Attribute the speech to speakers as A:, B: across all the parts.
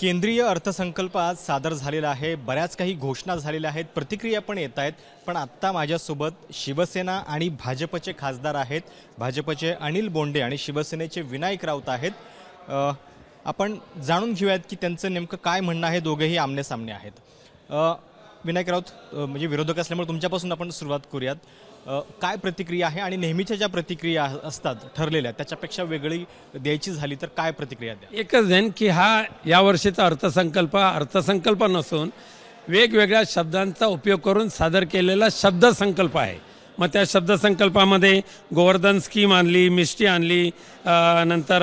A: केंद्रीय अर्थसंकल्प आज सादर झालेला आहे बऱ्याच काही घोषणा झालेल्या आहेत प्रतिक्रिया पण येत आहेत पण आत्ता माझ्यासोबत शिवसेना आणि भाजपचे खासदार आहेत भाजपचे अनिल बोंडे आणि शिवसेनेचे विनायक राऊत आहेत आपण जाणून घेऊयात की त्यांचं नेमकं काय म्हणणं आहे दोघेही आमने सामने आहेत विनायक राऊत म्हणजे विरोधक असल्यामुळे तुमच्यापासून आपण सुरुवात करूयात काय प्रतिक्रिया आहे आणि नेहमीच्या ज्या प्रतिक्रिया असतात ठरलेल्या त्याच्यापेक्षा वेगळी द्यायची झाली तर काय प्रतिक्रिया
B: द्या एकच देन की हा या वर्षीचा अर्थसंकल्प अर्थसंकल्प नसून वेगवेगळ्या शब्दांचा उपयोग करून सादर केलेला शब्दसंकल्प आहे मग त्या शब्दसंकल्पामध्ये गोवर्धन स्कीम आणली मिष्टी आणली नंतर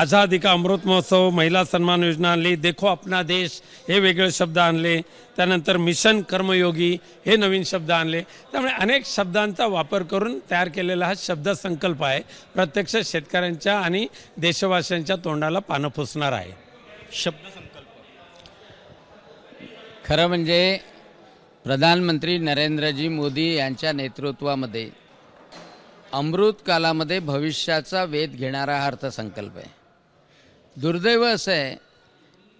B: आझादी का अमृत महोत्सव महिला सन्मान योजना आणली देखो अपना देश हे वेगळे शब्द आणले त्यानंतर मिशन कर्मयोगी हे नवीन शब्द आणले त्यामुळे अनेक शब्दांचा वापर करून तयार केलेला हा शब्दसंकल्प आहे प्रत्यक्ष शेतकऱ्यांच्या आणि देशवासियांच्या तोंडाला पानं फुसणार आहे
C: संकल्प खरं म्हणजे प्रधानमंत्री नरेंद्रजी मोदी यांच्या नेतृत्वामध्ये अमृत कालामध्ये भविष्याचा वेध घेणारा हा अर्थसंकल्प आहे दुर्दैव असं आहे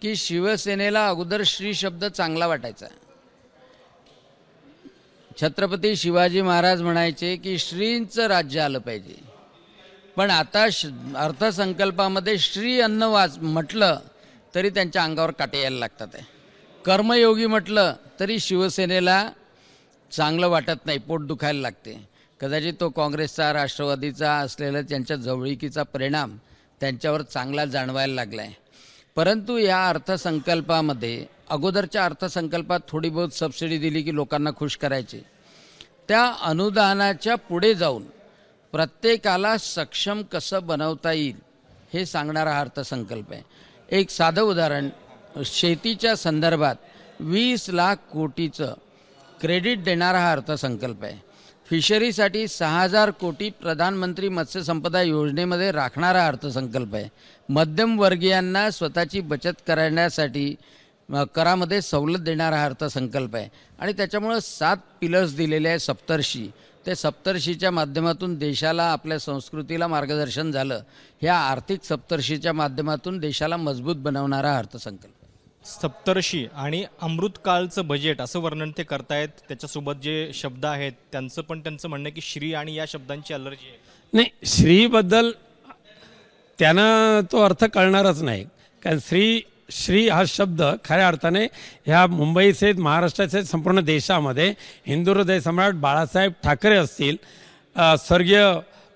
C: की शिवसेनेला अगोदर श्री शब्द चांगला वाटायचा छत्रपती शिवाजी महाराज म्हणायचे की श्रींचं राज्य आलं पाहिजे पण आता श अर्थसंकल्पामध्ये श्री अन्न वाच म्हटलं तरी त्यांच्या अंगावर काटे यायला लागतात आहे कर्मयोगी म्हटलं तरी शिवसेनेला चांगलं वाटत नाही पोट दुखायला लागते कदाचित तो काँग्रेसचा राष्ट्रवादीचा असलेला त्यांच्या जवळीकीचा परिणाम त्यांच्यावर चांगला जाणवायला लागला आहे परंतु या अर्थसंकल्पामध्ये अगोदरच्या अर्थसंकल्पात थोडी बहुत सबसिडी दिली की लोकांना खुश करायची त्या अनुदानाच्या पुढे जाऊन प्रत्येकाला सक्षम कसं बनवता येईल हे सांगणारा हा अर्थसंकल्प आहे एक साधं उदाहरण शेतीच्या संदर्भात वीस लाख कोटीचं क्रेडिट देणारा हा अर्थसंकल्प आहे फिशरीसाठी सहा हजार कोटी प्रधानमंत्री मत्स्य संपदा योजनेमध्ये राखणारा अर्थसंकल्प आहे मध्यमवर्गीयांना स्वतःची बचत करण्यासाठी करामध्ये सवलत देणारा अर्थसंकल्प आहे आणि त्याच्यामुळं सात पिलर्स दिलेले आहे सप्तर्षी ते सप्तर्षीच्या माध्यमातून देशाला आपल्या संस्कृतीला मार्गदर्शन झालं ह्या आर्थिक सप्तर्षीच्या माध्यमातून देशाला मजबूत बनवणारा अर्थसंकल्प
A: सप्तर्षी आणि अमृतकाळचं बजेट असं वर्णन ते करतायत त्याच्यासोबत जे शब्द आहेत त्यांचं पण त्यांचं म्हणणं की श्री आणि या शब्दांची अलर्जी आहे
B: नाही श्रीबद्दल त्यांना तो अर्थ कळणारच नाही कारण श्री श्री हा शब्द खऱ्या अर्थाने ह्या मुंबईचे महाराष्ट्राचे संपूर्ण देशामध्ये हिंदू हृदय सम्राट बाळासाहेब ठाकरे असतील स्वर्गीय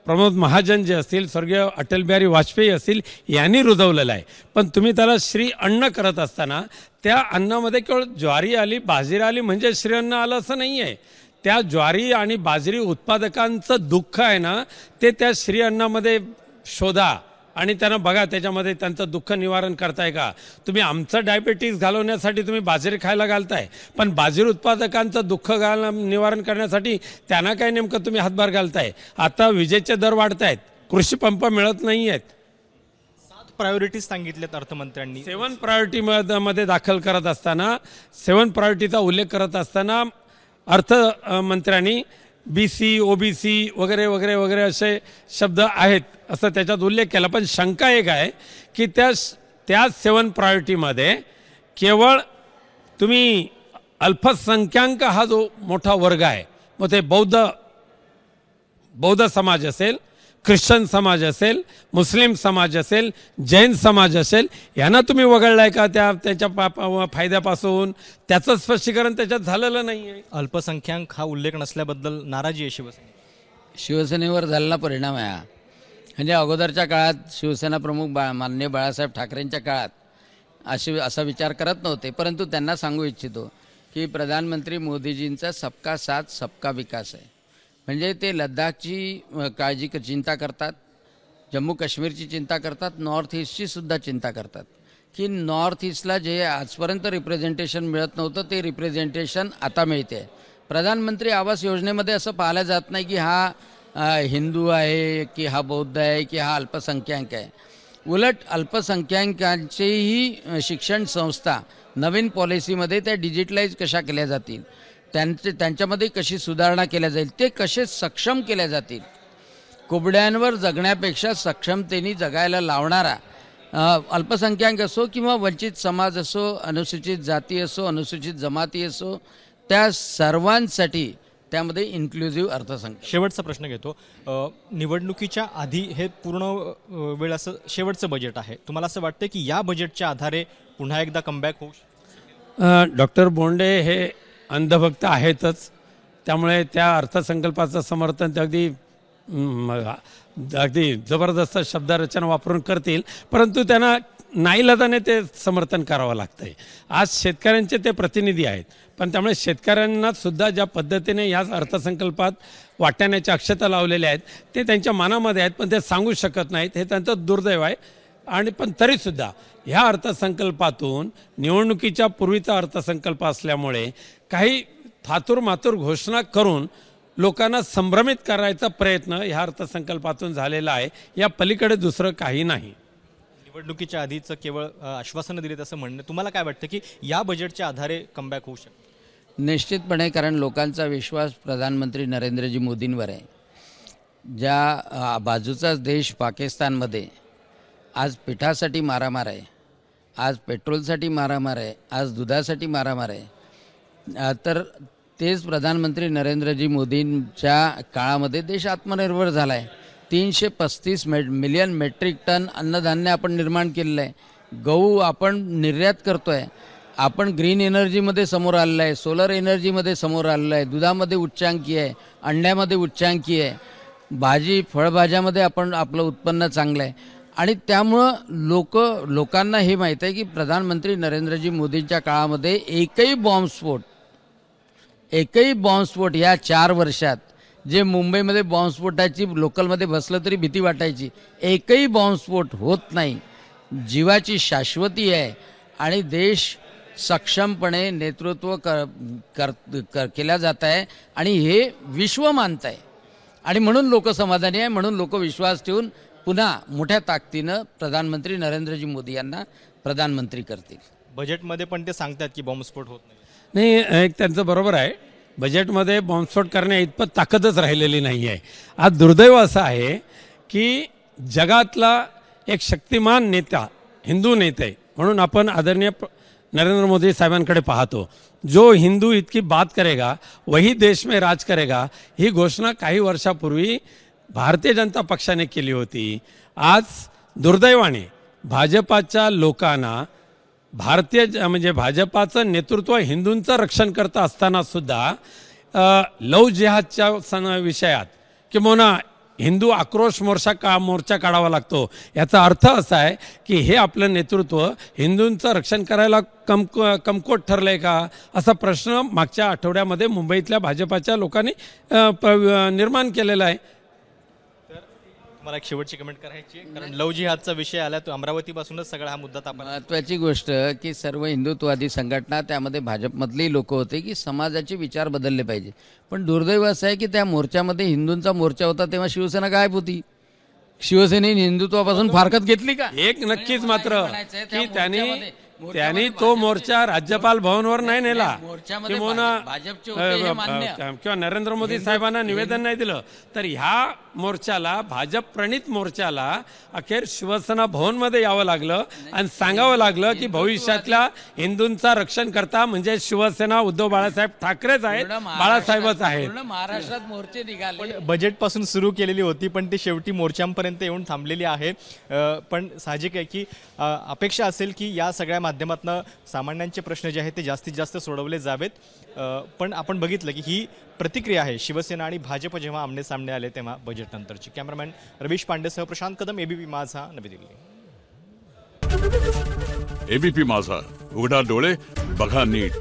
B: प्रमोद महाजन जे असतील स्वर्गीय अटल बिहारी वाजपेयी असतील यांनी रुजवलेलं आहे पण तुम्ही त्याला श्री अन्न करत असताना त्या अन्नामध्ये केवळ ज्वारी आली बाजरी आली म्हणजे श्री अन्न आलं असं नाही आहे त्या ज्वारी आणि बाजरी उत्पादकांचं दुःख आहे ना ते त्या श्री अन्नामध्ये शोधा आणि त्यांना बघा त्याच्यामध्ये त्यांचं दुःख निवारण करताय का तुम्ही आमचं डायबेटीस घालवण्यासाठी तुम्ही बाजरी खायला घालताय पण बाजरी उत्पादकांचं दुःख घाल निवारण करण्यासाठी त्यांना काय नेमकं तुम्ही हातभार घालताय आता विजेचे दर वाढत आहेत कृषी पंप मिळत नाही आहेत सात प्रायोरिटीज सांगितल्यात अर्थमंत्र्यांनी सेवन प्रायोरिटी मध्ये दाखल करत असताना सेवन प्रायोरिटीचा उल्लेख करत असताना अर्थमंत्र्यांनी B C O B C वगैरे वगैरे वगैरे असे शब्द आहेत असं त्याच्यात उल्लेख केला पण शंका एक आहे की त्या त्या सेवन प्रायोरिटीमध्ये केवळ तुम्ही अल्पसंख्याक हा जो मोठा वर्ग आहे मग ते बौद्ध बौद्ध समाज असेल ख्रिश्चन समाज असेल मुस्लिम समाज असेल जैन समाज असेल यांना तुम्ही वगळलाय का त्या त्याच्या फायद्यापासून त्याचं स्पष्टीकरण त्याच्यात झालेलं नाही आहे
C: अल्पसंख्याक हा उल्लेख नसल्याबद्दल नाराजी आहे शिवसेने शिवसेनेवर झालेला परिणाम आहे म्हणजे अगोदरच्या काळात शिवसेना प्रमुख बा माननीय बाळासाहेब ठाकरेंच्या काळात अशी असा विचार करत नव्हते परंतु त्यांना सांगू इच्छितो की प्रधानमंत्री मोदीजींचा सबका साथ सबका विकास आहे म्हणजे ते लद्दाखची काळजी चिंता करतात जम्मू काश्मीरची चिंता करतात नॉर्थ ईस्टची सुद्धा चिंता करतात की नॉर्थ ईस्टला जे आजपर्यंत रिप्रेझेंटेशन मिळत नव्हतं ते रिप्रेझेंटेशन आता मिळते प्रधानमंत्री आवास योजनेमध्ये असं पाहिलं जात नाही की हा हिंदू आहे की हा बौद्ध आहे की हा अल्पसंख्याक आहे उलट अल्पसंख्याकांचेही शिक्षण संस्था नवीन पॉलिसीमध्ये त्या डिजिटलाईज कशा केल्या जातील त्यांचे त्यांच्यामध्ये कशी सुधारणा केल्या जाईल ते कसे सक्षम केल्या जातील कुबड्यांवर जगण्यापेक्षा सक्षमतेने जगायला लावणारा अल्पसंख्याक असो किंवा वंचित समाज असो अनुसूचित जाती असो अनुसूचित जमाती असो त्या सर्वांसाठी त्यामध्ये इन्क्लुझिव्ह अर्थसंख्या शेवटचा प्रश्न घेतो निवडणुकीच्या
A: आधी हे पूर्ण वेळ असं शेवटचं बजेट आहे तुम्हाला असं वाटतं की या बजेटच्या आधारे
B: पुन्हा एकदा कमबॅक होऊ डॉक्टर बोंडे हे अंधभक्त आहेतच त्यामुळे त्या अर्थसंकल्पाचं समर्थन ते अगदी अगदी जबरदस्त शब्दरचना वापरून करतील परंतु त्यांना नाईलाजाने ते समर्थन करावं लागतं आहे आज शेतकऱ्यांचे ते प्रतिनिधी आहेत पण त्यामुळे शेतकऱ्यांनासुद्धा ज्या पद्धतीने या अर्थसंकल्पात वाटण्याच्या अक्षता लावलेल्या आहेत ते त्यांच्या मनामध्ये आहेत पण ते सांगू शकत नाहीत हे त्यांचं दुर्दैव आहे आणि पण तरीसुद्धा ह्या अर्थसंकल्पातून निवडणुकीच्या पूर्वीचा अर्थसंकल्प असल्यामुळे काही थातुर मातूर घोषणा करून लोकांना संभ्रमित करायचा प्रयत्न ह्या अर्थसंकल्पातून झालेला आहे या पलीकडे दुसरं काही नाही
A: निवडणुकीच्या आधीचं केवळ आश्वासनं दिलेत असं म्हणणं तुम्हाला काय वाटतं की या बजेटच्या आधारे कमबॅक होऊ शकतो
C: निश्चितपणे कारण लोकांचा विश्वास प्रधानमंत्री नरेंद्रजी मोदींवर आहे ज्या बाजूचा देश पाकिस्तानमध्ये आज पिठासाठी मारामार आहे आज पेट्रोलसाठी मारामार आहे आज दुधासाठी मारामार आहे तर तेच प्रधानमंत्री नरेंद्रजी मोदींच्या काळामध्ये देश आत्मनिर्भर झाला आहे तीनशे पस्तीस मे मिलियन मेट्रिक टन अन्नधान्य आपण निर्माण केलेलं आहे गहू आपण निर्यात करतो आहे आपण ग्रीन एनर्जीमध्ये समोर आलेलं आहे सोलर एनर्जीमध्ये समोर आलेलं आहे दुधामध्ये उच्चांकी आहे अंड्यामध्ये उच्चांकी आहे भाजी फळभाज्यामध्ये आपण आपलं उत्पन्न चांगलं आहे आणि त्यामुळं लोक लोकांना हे माहीत आहे की प्रधानमंत्री नरेंद्रजी मोदींच्या काळामध्ये एकही बॉम्बस्फोट एकही बॉम्बस्फोट या चार वर्षात जे मुंबईमध्ये बॉम्बस्फोटाची लोकलमध्ये बसलं तरी भीती वाटायची एकही बॉम्बस्फोट होत नाही जीवाची शाश्वती आहे आणि देश सक्षमपणे नेतृत्व कर कर, कर केला जात आहे आणि हे विश्व मानत आहे आणि म्हणून लोक समाधानी आहे म्हणून लोक विश्वास ठेवून पुन्हा मोठ्या ताकदीनं प्रधानमंत्री नरेंद्रजी मोदी यांना प्रधानमंत्री करतील
A: बजेटमध्ये पण ते सांगतात की बॉम्बस्फोट होत
C: नाही एक त्यांचं बरोबर आहे
B: बजेटमध्ये बॉम्बस्फोट करण्या इतपत ताकदच राहिलेली नाही आहे आज दुर्दैव असं आहे की जगातला एक शक्तिमान नेता हिंदू नेते म्हणून आपण आदरणीय नरेंद्र मोदी साहेबांकडे पाहतो जो हिंदू इतकी बात करेगा वही देश में राज करेगा ही घोषणा काही वर्षापूर्वी भारतीय जनता पक्षाने केली होती आज दुर्दैवाने भाजपाच्या लोकांना भारतीय म्हणजे भाजपाचं नेतृत्व हिंदूंचं रक्षण करत असताना सुद्धा लव जिहादच्या सण विषयात किंवा हिंदू आक्रोश मोर्चा का मोर्चा काढावा लागतो याचा अर्थ असा आहे की हे आपलं नेतृत्व हिंदूंचं रक्षण करायला कम कमकोट ठरलं आहे का असा प्रश्न मागच्या आठवड्यामध्ये मुंबईतल्या भाजपाच्या लोकांनी निर्माण केलेला आहे
A: मला एक शेवटची कमेंट करायची कारण लवजी जिहादचा विषय आला तो अमरावतीपासूनच सगळा हा मुद्दा तापला
C: महत्वाची गोष्ट की सर्व हिंदुत्ववादी संघटना त्यामध्ये भाजपमधलेही लोक होते की समाजाचे विचार बदलले पाहिजे पण दुर्दैव असं आहे की त्या मोर्चामध्ये हिंदूंचा मोर्चा होता तेव्हा शिवसेना गायब होती शिवसेनेने हिंदुत्वापासून फारकत घेतली का
B: एक नक्कीच मात्र की त्यांनी त्यांनी तो मोर्चा राज्यपाल भवनवर नाही नेला किंवा नरेंद्र मोदी साहेबांना निवेदन नाही दिलं तर ह्या मोर्चाला भाजप प्रणित मोर्चाला अखेर शिवसेना भवन मध्ये यावं लागलं आणि सांगावं लागलं की भविष्यातल्या हिंदूंचा रक्षण करता म्हणजे शिवसेना उद्धव बाळासाहेब ठाकरेच आहेत बाळासाहेबच आहेत
C: महाराष्ट्रात मोर्चे निघाले
B: बजेट पासून सुरू केलेली होती पण ती शेवटी मोर्चांपर्यंत
A: येऊन थांबलेली आहे पण साहजिक आहे की अपेक्षा असेल की या सगळ्या माध्यमातून सामान्यांचे प्रश्न जे आहेत ते जास्तीत जास्त सोडवले जावेत पण आपण बघितलं की ही प्रतिक्रिया आहे शिवसेना आणि भाजप जेव्हा आमने सामने आले तेव्हा नंतरची कॅमेरामॅन रवीश पांडे सह प्रशांत कदम एबीपी माझा नवी दिल्ली
B: एबीपी माझा उघडा डोळे बघा नीट